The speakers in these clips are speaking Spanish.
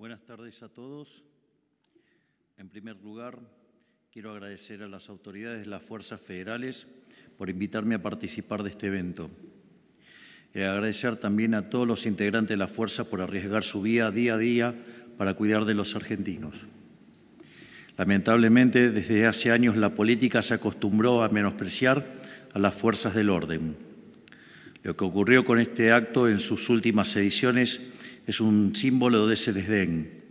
Buenas tardes a todos. En primer lugar, quiero agradecer a las autoridades de las fuerzas federales por invitarme a participar de este evento. Y eh, agradecer también a todos los integrantes de la fuerza por arriesgar su vida día a día para cuidar de los argentinos. Lamentablemente, desde hace años la política se acostumbró a menospreciar a las fuerzas del orden. Lo que ocurrió con este acto en sus últimas ediciones es un símbolo de ese desdén,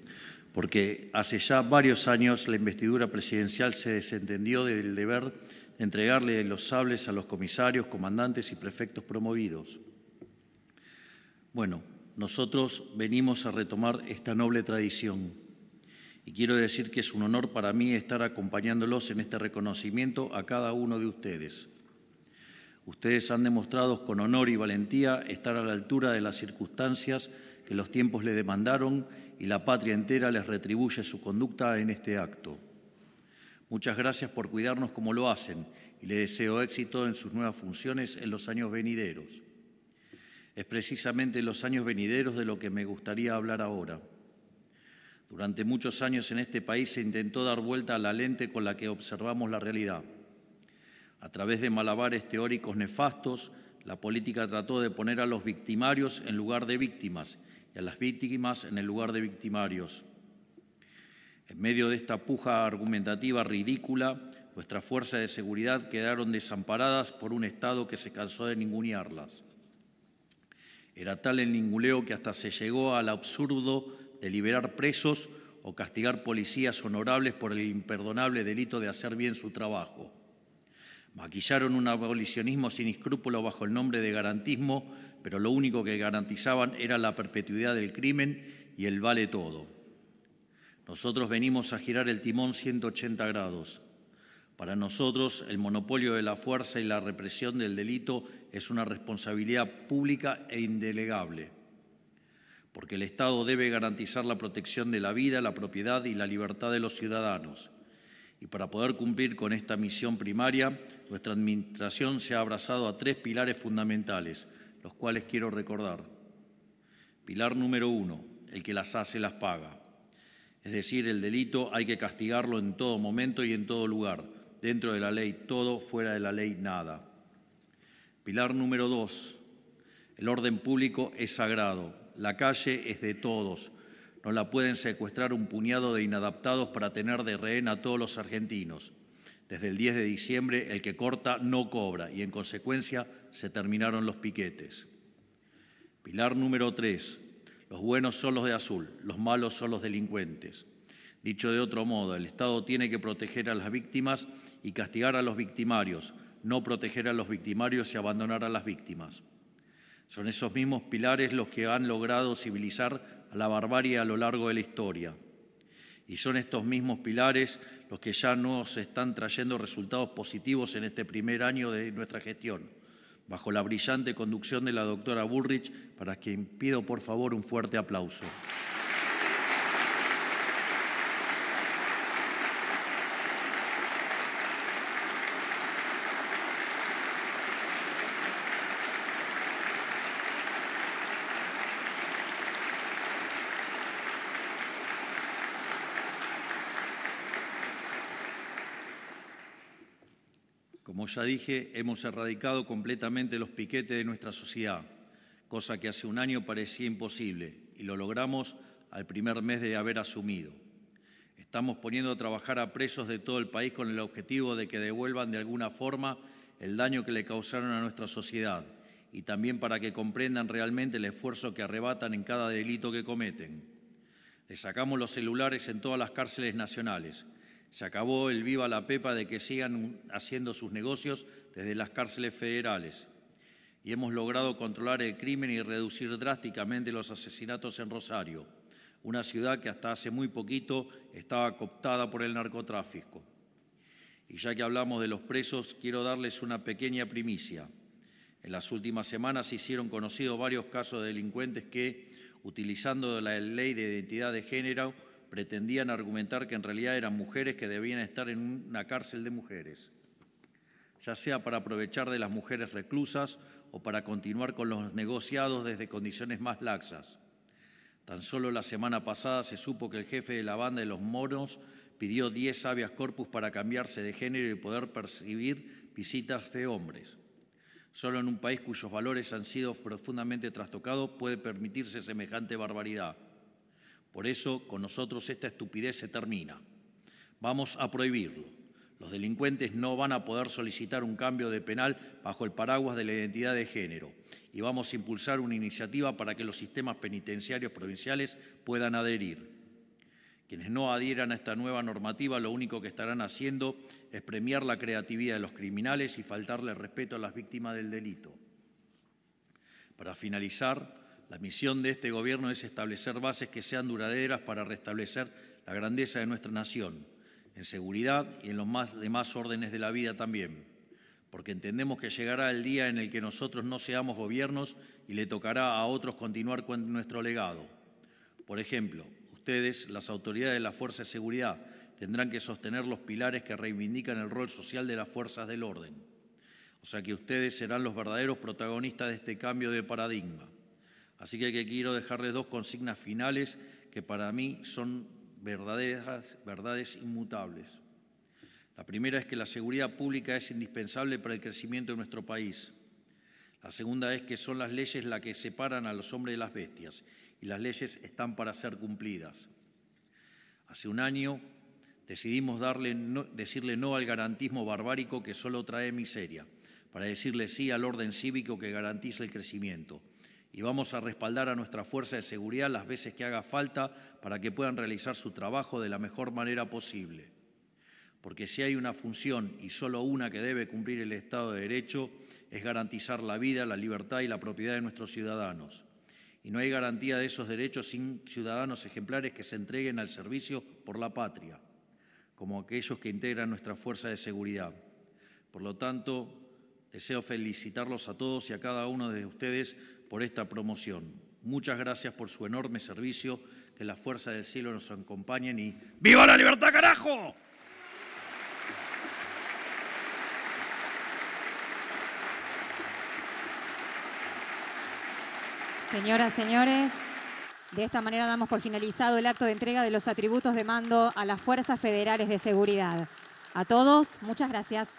porque hace ya varios años la investidura presidencial se desentendió del deber de entregarle los sables a los comisarios, comandantes y prefectos promovidos. Bueno, nosotros venimos a retomar esta noble tradición y quiero decir que es un honor para mí estar acompañándolos en este reconocimiento a cada uno de ustedes. Ustedes han demostrado con honor y valentía estar a la altura de las circunstancias que los tiempos le demandaron y la patria entera les retribuye su conducta en este acto. Muchas gracias por cuidarnos como lo hacen y le deseo éxito en sus nuevas funciones en los años venideros. Es precisamente en los años venideros de lo que me gustaría hablar ahora. Durante muchos años en este país se intentó dar vuelta a la lente con la que observamos la realidad. A través de malabares teóricos nefastos, la política trató de poner a los victimarios en lugar de víctimas y a las víctimas en el lugar de victimarios. En medio de esta puja argumentativa ridícula, nuestras fuerzas de seguridad quedaron desamparadas por un Estado que se cansó de ningunearlas. Era tal el ninguleo que hasta se llegó al absurdo de liberar presos o castigar policías honorables por el imperdonable delito de hacer bien su trabajo. Maquillaron un abolicionismo sin escrúpulo bajo el nombre de garantismo pero lo único que garantizaban era la perpetuidad del crimen y el vale todo. Nosotros venimos a girar el timón 180 grados. Para nosotros, el monopolio de la fuerza y la represión del delito es una responsabilidad pública e indelegable, porque el Estado debe garantizar la protección de la vida, la propiedad y la libertad de los ciudadanos. Y para poder cumplir con esta misión primaria, nuestra Administración se ha abrazado a tres pilares fundamentales, los cuales quiero recordar. Pilar número uno, el que las hace las paga. Es decir, el delito hay que castigarlo en todo momento y en todo lugar, dentro de la ley todo, fuera de la ley nada. Pilar número dos, el orden público es sagrado, la calle es de todos, no la pueden secuestrar un puñado de inadaptados para tener de rehén a todos los argentinos. Desde el 10 de diciembre el que corta no cobra y en consecuencia se terminaron los piquetes. Pilar número 3. Los buenos son los de azul, los malos son los delincuentes. Dicho de otro modo, el Estado tiene que proteger a las víctimas y castigar a los victimarios, no proteger a los victimarios y abandonar a las víctimas. Son esos mismos pilares los que han logrado civilizar a la barbarie a lo largo de la historia. Y son estos mismos pilares los que ya nos están trayendo resultados positivos en este primer año de nuestra gestión, bajo la brillante conducción de la doctora Bullrich, para quien pido por favor un fuerte aplauso. Como ya dije, hemos erradicado completamente los piquetes de nuestra sociedad, cosa que hace un año parecía imposible y lo logramos al primer mes de haber asumido. Estamos poniendo a trabajar a presos de todo el país con el objetivo de que devuelvan de alguna forma el daño que le causaron a nuestra sociedad y también para que comprendan realmente el esfuerzo que arrebatan en cada delito que cometen. Les sacamos los celulares en todas las cárceles nacionales se acabó el viva la pepa de que sigan haciendo sus negocios desde las cárceles federales. Y hemos logrado controlar el crimen y reducir drásticamente los asesinatos en Rosario, una ciudad que hasta hace muy poquito estaba cooptada por el narcotráfico. Y ya que hablamos de los presos, quiero darles una pequeña primicia. En las últimas semanas se hicieron conocidos varios casos de delincuentes que, utilizando la ley de identidad de género, pretendían argumentar que en realidad eran mujeres que debían estar en una cárcel de mujeres, ya sea para aprovechar de las mujeres reclusas o para continuar con los negociados desde condiciones más laxas. Tan solo la semana pasada se supo que el jefe de la banda de los moros pidió 10 habeas corpus para cambiarse de género y poder percibir visitas de hombres. Solo en un país cuyos valores han sido profundamente trastocados puede permitirse semejante barbaridad. Por eso con nosotros esta estupidez se termina. Vamos a prohibirlo. Los delincuentes no van a poder solicitar un cambio de penal bajo el paraguas de la identidad de género y vamos a impulsar una iniciativa para que los sistemas penitenciarios provinciales puedan adherir. Quienes no adhieran a esta nueva normativa lo único que estarán haciendo es premiar la creatividad de los criminales y faltarle respeto a las víctimas del delito. Para finalizar, la misión de este gobierno es establecer bases que sean duraderas para restablecer la grandeza de nuestra nación, en seguridad y en los demás órdenes de la vida también, porque entendemos que llegará el día en el que nosotros no seamos gobiernos y le tocará a otros continuar con nuestro legado. Por ejemplo, ustedes, las autoridades de la Fuerza de Seguridad, tendrán que sostener los pilares que reivindican el rol social de las fuerzas del orden. O sea que ustedes serán los verdaderos protagonistas de este cambio de paradigma. Así que quiero dejarles dos consignas finales que para mí son verdaderas verdades inmutables. La primera es que la seguridad pública es indispensable para el crecimiento de nuestro país. La segunda es que son las leyes las que separan a los hombres de las bestias y las leyes están para ser cumplidas. Hace un año decidimos darle decirle no al garantismo barbárico que solo trae miseria, para decirle sí al orden cívico que garantiza el crecimiento y vamos a respaldar a nuestra fuerza de seguridad las veces que haga falta para que puedan realizar su trabajo de la mejor manera posible. Porque si hay una función y solo una que debe cumplir el Estado de Derecho es garantizar la vida, la libertad y la propiedad de nuestros ciudadanos. Y no hay garantía de esos derechos sin ciudadanos ejemplares que se entreguen al servicio por la patria, como aquellos que integran nuestra fuerza de seguridad. Por lo tanto, deseo felicitarlos a todos y a cada uno de ustedes por esta promoción. Muchas gracias por su enorme servicio. Que las fuerzas del cielo nos acompañen y ¡Viva la libertad, carajo! Señoras, señores, de esta manera damos por finalizado el acto de entrega de los atributos de mando a las Fuerzas Federales de Seguridad. A todos, muchas gracias.